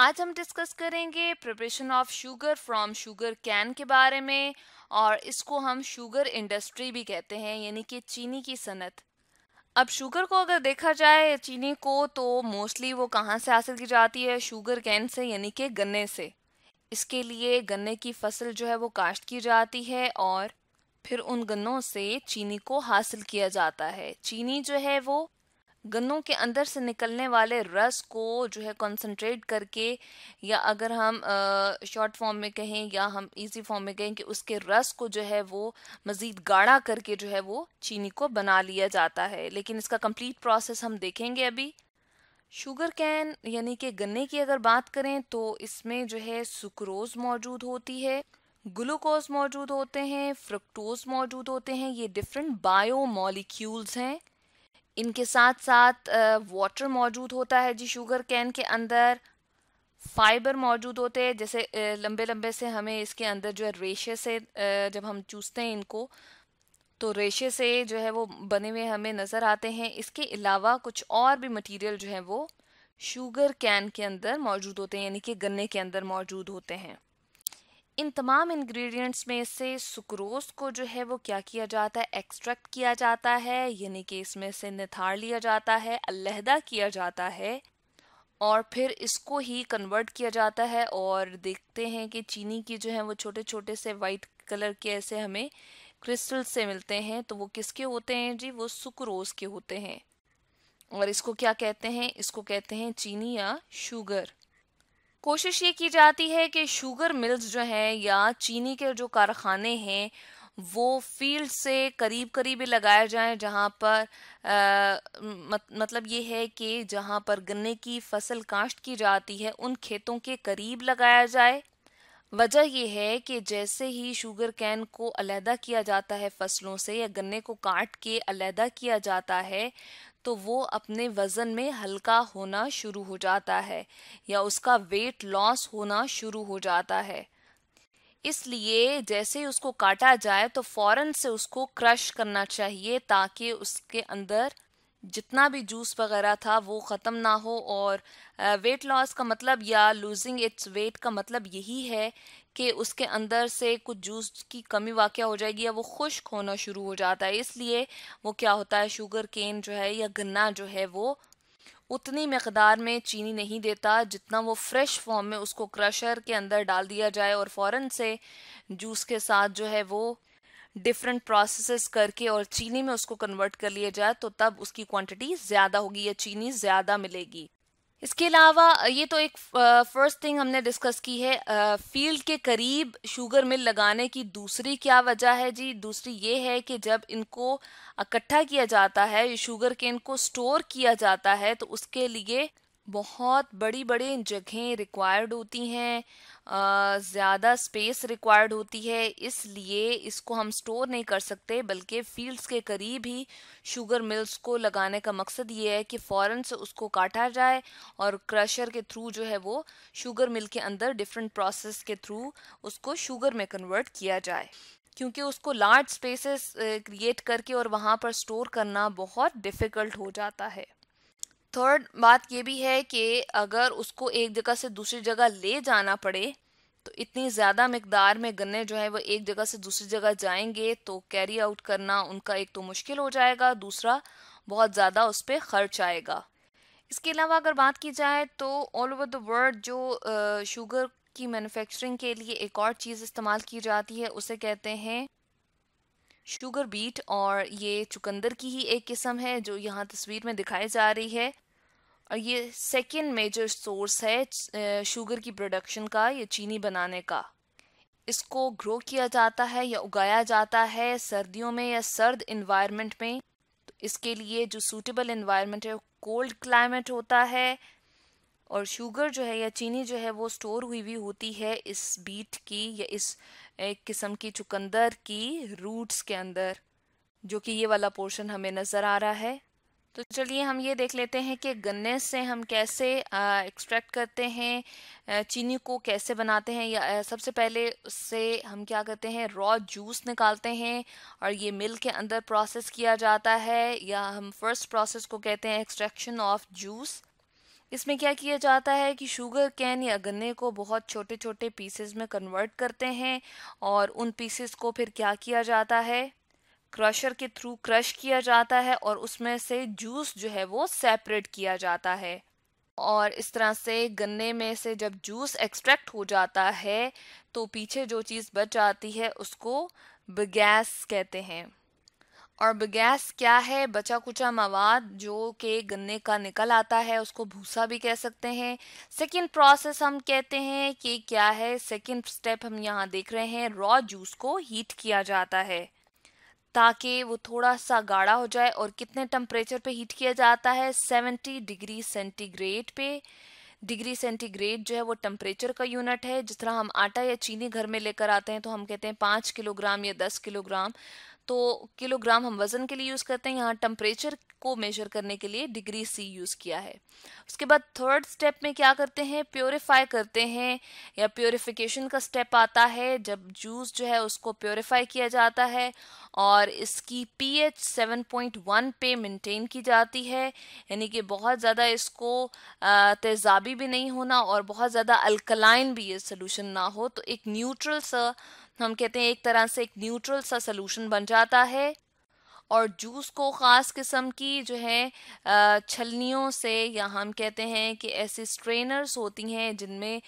आज हम डिस्कस करेंगे preparation of sugar from sugar cane के बारे में और इसको हम शुगर इंडस्ट्री भी कहते हैं यानी कि चीनी की सनत अब शुगर को अगर देखा जाए चीनी को तो मोस्टली वो कहाँ से हासिल की जाती है शुगर कैन से यानी कि गन्ने से इसके लिए गन्ने की फसल जो है वो काश्त की जाती है और फिर उन गन्नों से चीनी को हासिल किया जाता है चीनी जो है वो गन्नों के अंदर से निकलने वाले रस को जो है कंसंट्रेट करके या अगर हम शॉर्ट फॉर्म में कहें या हम इजी फॉर्म में कहें कि उसके रस को जो है वो मज़ीद गाढ़ा करके जो है वो चीनी को बना लिया जाता है लेकिन इसका कंप्लीट प्रोसेस हम देखेंगे अभी शुगर कैन यानी कि गन्ने की अगर बात करें तो इसमें जो है सुक्रोज मौजूद होती है ग्लूकोज मौजूद होते हैं फ्रक्टोज मौजूद होते हैं ये डिफरेंट बायो मॉलिक्यूल्स हैं इनके साथ साथ वाटर मौजूद होता है जी शुगर कैन के अंदर फाइबर मौजूद होते हैं जैसे लंबे लंबे से हमें इसके अंदर जो है रेशे से जब हम चूसते हैं इनको तो रेशे से जो है वो बने हुए हमें नज़र आते हैं इसके अलावा कुछ और भी मटेरियल जो है वो शुगर कैन के अंदर मौजूद होते हैं यानी कि गन्ने के अंदर मौजूद होते हैं इन तमाम इंग्रेडिएंट्स में से सुक्रोज को जो है वो क्या किया जाता है एक्सट्रैक्ट किया जाता है यानी कि इसमें से निथार लिया जाता है अलहदा किया जाता है और फिर इसको ही कन्वर्ट किया जाता है और देखते हैं कि चीनी की जो है वो छोटे छोटे से वाइट कलर के ऐसे हमें क्रिस्टल्स से मिलते हैं तो वो किसके होते हैं जी वो सुक्रोज के होते हैं और इसको क्या कहते हैं इसको कहते हैं चीनी या शुगर कोशिश ये की जाती है कि शुगर मिल्स जो हैं या चीनी के जो कारखाने हैं वो फील्ड से करीब करीब ही लगाए जाएं जहाँ पर आ, मत, मतलब ये है कि जहाँ पर गन्ने की फसल काश्त की जाती है उन खेतों के करीब लगाया जाए वजह यह है कि जैसे ही शुगर कैन को अलहदा किया जाता है फसलों से या गन्ने को काट के अलहदा किया जाता है तो वो अपने वज़न में हल्का होना शुरू हो जाता है या उसका वेट लॉस होना शुरू हो जाता है इसलिए जैसे ही उसको काटा जाए तो फ़ौरन से उसको क्रश करना चाहिए ताकि उसके अंदर जितना भी जूस वगैरह था वो ख़त्म ना हो और वेट लॉस का मतलब या लूजिंग इट्स वेट का मतलब यही है कि उसके अंदर से कुछ जूस की कमी वाक़ हो जाएगी या वो खुश्क होना शुरू हो जाता है इसलिए वो क्या होता है शुगर केन जो है या गन्ना जो है वो उतनी मकदार में चीनी नहीं देता जितना वो फ्रेश फॉर्म में उसको क्रशर के अंदर डाल दिया जाए और फ़ौरन से जूस के साथ जो है वो डिफरेंट प्रोसेस करके और चीनी में उसको कन्वर्ट कर लिया जाए तो तब उसकी क्वांटिटी ज़्यादा होगी या चीनी ज़्यादा मिलेगी इसके अलावा ये तो एक फर्स्ट थिंग हमने डिस्कस की है फील्ड के करीब शुगर मिल लगाने की दूसरी क्या वजह है जी दूसरी ये है कि जब इनको इकट्ठा किया जाता है शुगर के इनको स्टोर किया जाता है तो उसके लिए बहुत बड़ी बड़ी जगहें रिक्वायर्ड होती हैं ज़्यादा स्पेस रिक्वायर्ड होती है इसलिए इसको हम स्टोर नहीं कर सकते बल्कि फील्ड्स के करीब ही शुगर मिल्स को लगाने का मकसद ये है कि फ़ौरन से उसको काटा जाए और क्रशर के थ्रू जो है वो शुगर मिल के अंदर डिफरेंट प्रोसेस के थ्रू उसको शुगर में कन्वर्ट किया जाए क्योंकि उसको लार्ज स्पेसेस क्रिएट करके और वहाँ पर स्टोर करना बहुत डिफ़िकल्ट हो जाता है थर्ड बात ये भी है कि अगर उसको एक जगह से दूसरी जगह ले जाना पड़े तो इतनी ज़्यादा मकदार में गन्ने जो है वो एक जगह से दूसरी जगह जाएंगे तो कैरी आउट करना उनका एक तो मुश्किल हो जाएगा दूसरा बहुत ज़्यादा उस पर खर्च आएगा इसके अलावा अगर बात की जाए तो ऑल ओवर द वर्ल्ड जो शुगर की मैन्युफैक्चरिंग के लिए एक और चीज़ इस्तेमाल की जाती है उसे कहते हैं शुगर बीट और ये चुकंदर की ही एक किस्म है जो यहाँ तस्वीर में दिखाई जा रही है ये सेकेंड मेजर सोर्स है शुगर की प्रोडक्शन का या चीनी बनाने का इसको ग्रो किया जाता है या उगाया जाता है सर्दियों में या सर्द इन्वायरमेंट में तो इसके लिए जो सूटेबल इन्वायरमेंट है कोल्ड क्लाइमेट होता है और शुगर जो है या चीनी जो है वो स्टोर हुई हुई होती है इस बीट की या इस एक किस्म की चुकंदर की रूट्स के अंदर जो कि ये वाला पोर्शन हमें नज़र आ रहा है तो चलिए हम ये देख लेते हैं कि गन्ने से हम कैसे एक्सट्रैक्ट करते हैं चीनी को कैसे बनाते हैं या सबसे पहले उससे हम क्या करते हैं रॉ जूस निकालते हैं और ये मिल के अंदर प्रोसेस किया जाता है या हम फर्स्ट प्रोसेस को कहते हैं एक्सट्रैक्शन ऑफ जूस इसमें क्या किया जाता है कि शुगर कैन या गन्ने को बहुत छोटे छोटे पीसेस में कन्वर्ट करते हैं और उन पीसेस को फिर क्या किया जाता है क्रशर के थ्रू क्रश किया जाता है और उसमें से जूस जो है वो सेपरेट किया जाता है और इस तरह से गन्ने में से जब जूस एक्सट्रैक्ट हो जाता है तो पीछे जो चीज़ बच जाती है उसको बगैस कहते हैं और बगैस क्या है बचा कुचा मवाद जो कि गन्ने का निकल आता है उसको भूसा भी कह सकते हैं सेकंड प्रोसेस हम कहते हैं कि क्या है सेकंड स्टेप हम यहाँ देख रहे हैं रॉ जूस को हीट किया जाता है ताकि वो थोड़ा सा गाढ़ा हो जाए और कितने टेम्परेचर पे हीट किया जाता है 70 डिग्री सेंटीग्रेड पे डिग्री सेंटीग्रेड जो है वो टेम्परेचर का यूनिट है जिस तरह हम आटा या चीनी घर में लेकर आते हैं तो हम कहते हैं पाँच किलोग्राम या दस किलोग्राम तो किलोग्राम हम वज़न के लिए यूज़ करते हैं यहाँ टेम्परेचर को मेजर करने के लिए डिग्री सी यूज़ किया है उसके बाद थर्ड स्टेप में क्या करते हैं प्योरीफाई करते हैं या प्योरीफिकेशन का स्टेप आता है जब जूस जो है उसको प्योरीफाई किया जाता है और इसकी पीएच 7.1 पे मेंटेन की जाती है यानी कि बहुत ज़्यादा इसको तेज़ाबी भी नहीं होना और बहुत ज़्यादा अल्कलाइन भी ये सोल्यूशन ना हो तो एक न्यूट्रल सा हम कहते हैं एक तरह से एक न्यूट्रल सा सोलूशन बन जाता है और जूस को ख़ास किस्म की जो है छलनियों से या हम कहते हैं कि ऐसे स्ट्रेनर्स होती हैं जिनमें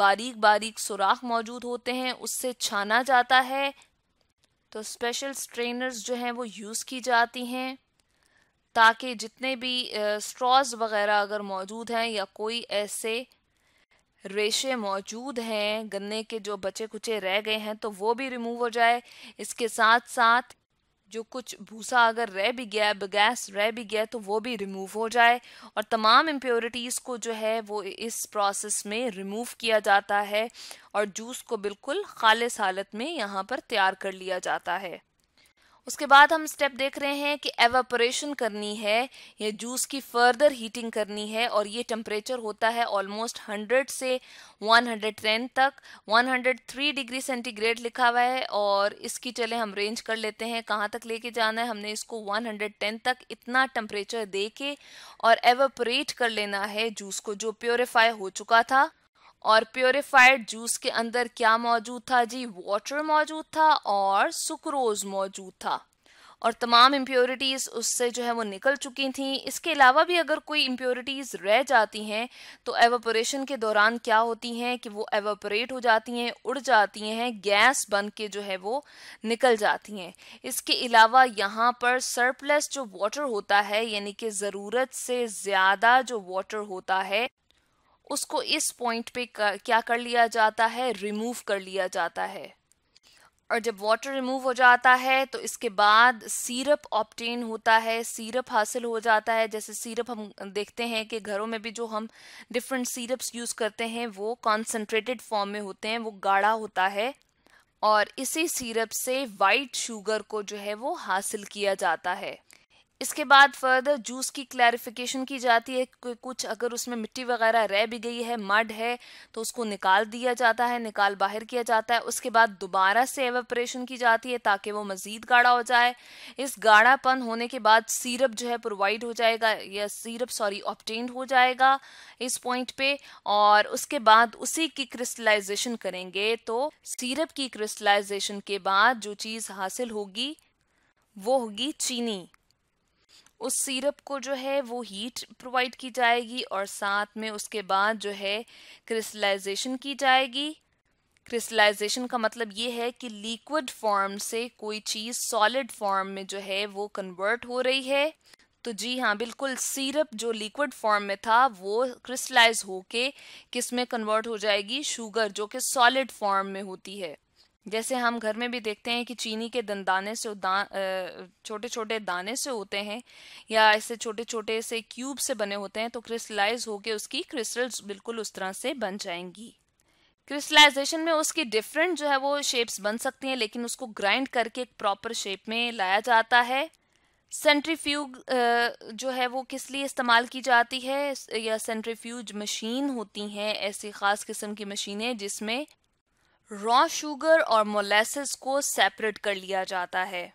बारीक बारीक सुराख मौजूद होते हैं उससे छाना जाता है तो स्पेशल स्ट्रेनर्स जो हैं वो यूज़ की जाती हैं ताकि जितने भी स्ट्रॉज वगैरह अगर मौजूद हैं या कोई ऐसे रेशे मौजूद हैं गन्ने के जो बचे कुचे रह गए हैं तो वो भी रिमूव हो जाए इसके साथ साथ जो कुछ भूसा अगर रह भी गया बगैस रह भी गया तो वो भी रिमूव हो जाए और तमाम इम्प्योरिटीज़ को जो है वो इस प्रोसेस में रिमूव किया जाता है और जूस को बिल्कुल खालिस हालत में यहाँ पर तैयार कर लिया जाता है उसके बाद हम स्टेप देख रहे हैं कि एवेपोरेशन करनी है या जूस की फर्दर हीटिंग करनी है और ये टेम्परेचर होता है ऑलमोस्ट 100 से 110 तक 103 डिग्री सेंटीग्रेड लिखा हुआ है और इसकी चले हम रेंज कर लेते हैं कहाँ तक लेके जाना है हमने इसको 110 तक इतना टेम्परेचर दे के और एवेपोरेट कर लेना है जूस को जो प्योरीफाई हो चुका था और प्योरीफाइड जूस के अंदर क्या मौजूद था जी वाटर मौजूद था और सुक्रोज मौजूद था और तमाम इम्प्योरिटीज़ उससे जो है वो निकल चुकी थी इसके अलावा भी अगर कोई इम्प्योरिटीज़ रह जाती हैं तो एवोपोरेशन के दौरान क्या होती हैं कि वो एवोपोरेट हो जाती हैं उड़ जाती हैं गैस बन के जो है वो निकल जाती हैं इसके अलावा यहाँ पर सरप्लस जो वाटर होता है यानी कि ज़रूरत से ज़्यादा जो वाटर होता है उसको इस पॉइंट पे कर, क्या कर लिया जाता है रिमूव कर लिया जाता है और जब वाटर रिमूव हो जाता है तो इसके बाद सीरप ऑप्टेन होता है सीरप हासिल हो जाता है जैसे सीरप हम देखते हैं कि घरों में भी जो हम डिफरेंट सीरप्स यूज़ करते हैं वो कॉन्सनट्रेटेड फॉर्म में होते हैं वो गाढ़ा होता है और इसी सीरप से वाइट शुगर को जो है वो हासिल किया जाता है इसके बाद फर्दर जूस की क्लैरिफिकेशन की जाती है कि कुछ अगर उसमें मिट्टी वगैरह रह भी गई है मड है तो उसको निकाल दिया जाता है निकाल बाहर किया जाता है उसके बाद दोबारा से एवेपरेशन की जाती है ताकि वो मज़ीद गाढ़ा हो जाए इस गाढ़ापन होने के बाद सीरप जो है प्रोवाइड हो जाएगा या सीरप सॉरी ऑप्टेंड हो जाएगा इस पॉइंट पे और उसके बाद उसी की क्रिस्टलाइजेशन करेंगे तो सीरप की क्रिस्टलाइजेशन के बाद जो चीज़ हासिल होगी वो होगी चीनी उस सिरप को जो है वो हीट प्रोवाइड की जाएगी और साथ में उसके बाद जो है क्रिस्टलाइजेशन की जाएगी क्रिस्टलाइजेशन का मतलब ये है कि लिक्विड फॉर्म से कोई चीज़ सॉलिड फॉर्म में जो है वो कन्वर्ट हो रही है तो जी हाँ बिल्कुल सिरप जो लिक्विड फॉर्म में था वो क्रिस्टलाइज होके किस में कन्वर्ट हो जाएगी शुगर जो कि सॉलिड फॉर्म में होती है जैसे हम घर में भी देखते हैं कि चीनी के दंदाने से दा छोटे छोटे दाने से होते हैं या ऐसे छोटे छोटे से क्यूब से बने होते हैं तो क्रिस्टलाइज होके उसकी क्रिस्टल्स बिल्कुल उस तरह से बन जाएंगी क्रिस्टलाइजेशन में उसकी डिफरेंट जो है वो शेप्स बन सकती हैं लेकिन उसको ग्राइंड करके एक प्रॉपर शेप में लाया जाता है सेंट्रीफ्यूग जो है वो किस लिए इस्तेमाल की जाती है या सेंट्रीफ्यूज मशीन होती हैं ऐसी ख़ास किस्म की मशीनें जिसमें रॉ शुगर और मोलेसिस को सेपरेट कर लिया जाता है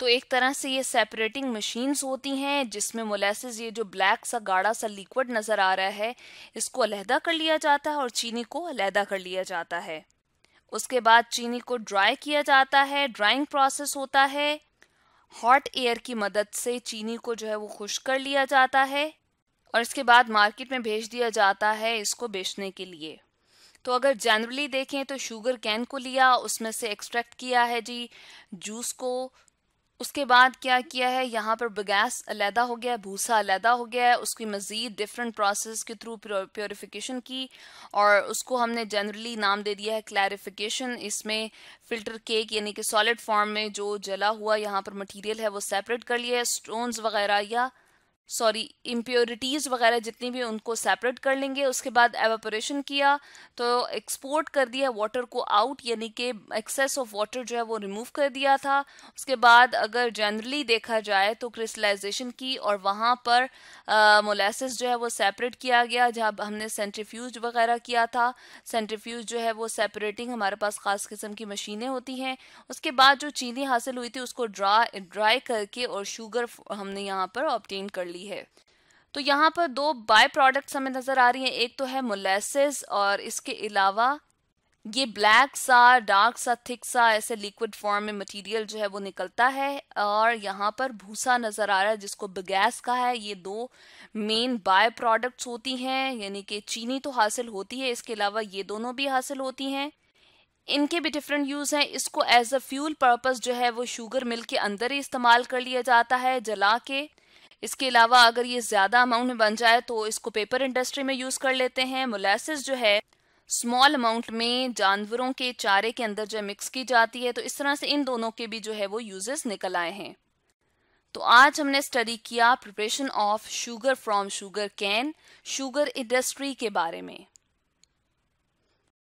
तो एक तरह से ये सेपरेटिंग मशीन्स होती हैं जिसमें मोलेसिस ये जो ब्लैक सा गाढ़ा सा लिक्विड नज़र आ रहा है इसको अलहदा कर लिया जाता है और चीनी को अलहदा कर लिया जाता है उसके बाद चीनी को ड्राई किया जाता है ड्राइंग प्रोसेस होता है हॉट एयर की मदद से चीनी को जो है वो खुश कर लिया जाता है और इसके बाद मार्केट में भेज दिया जाता है इसको बेचने के लिए तो अगर जनरली देखें तो शुगर कैन को लिया उसमें से एक्सट्रैक्ट किया है जी जूस को उसके बाद क्या किया है यहाँ पर बगैस अलहदा हो गया भूसा अलहदा हो गया है उसकी मज़ीद डिफरेंट प्रोसेस के थ्रू प्योरीफिकेशन की और उसको हमने जनरली नाम दे दिया है क्लैरिफिकेशन इसमें फ़िल्टर केक यानी कि सॉलिड फॉर्म में जो जला हुआ यहाँ पर मटेरियल है वो सेपरेट कर लिया है स्टोन्स वगैरह या सॉरी इम्प्योरिटीज़ वगैरह जितनी भी उनको सेपरेट कर लेंगे उसके बाद एवेपोरेशन किया तो एक्सपोर्ट कर दिया वाटर को आउट यानी कि एक्सेस ऑफ वाटर जो है वो रिमूव कर दिया था उसके बाद अगर जनरली देखा जाए तो क्रिस्टलाइजेशन की और वहाँ पर मोलासिस जो है वो सेपरेट किया गया जहाँ हमने सेंट्रीफ्यूज वगैरह किया था सेंट्रीफ्यूज जो है वो सेपरेटिंग हमारे पास ख़ास किस्म की मशीनें होती हैं उसके बाद जो चीनी हासिल हुई थी उसको ड्रा ड्राई करके और शुगर हमने यहाँ पर ऑप्टेन कर लिया वाली है तो यहाँ पर दो बाय प्रोडक्ट्स हमें नज़र आ रही हैं एक तो है मोलेसिस और इसके अलावा ये ब्लैक सा डार्क सा थिक सा ऐसे लिक्विड फॉर्म में मटेरियल जो है वो निकलता है और यहाँ पर भूसा नज़र आ रहा है जिसको बगैस का है ये दो मेन बाय प्रोडक्ट्स होती हैं यानी कि चीनी तो हासिल होती है इसके अलावा ये दोनों भी हासिल होती हैं इनके भी डिफरेंट यूज़ हैं इसको एज अ फ्यूल पर्पज़ जो है वो शुगर मिल के अंदर ही इस्तेमाल कर लिया जाता है जला के इसके अलावा अगर ये ज्यादा अमाउंट में बन जाए तो इसको पेपर इंडस्ट्री में यूज कर लेते हैं मोलासिस जो है स्मॉल अमाउंट में जानवरों के चारे के अंदर जो मिक्स की जाती है तो इस तरह से इन दोनों के भी जो है वो यूजेस निकल आए हैं तो आज हमने स्टडी किया preparation of sugar from sugar cane sugar industry के बारे में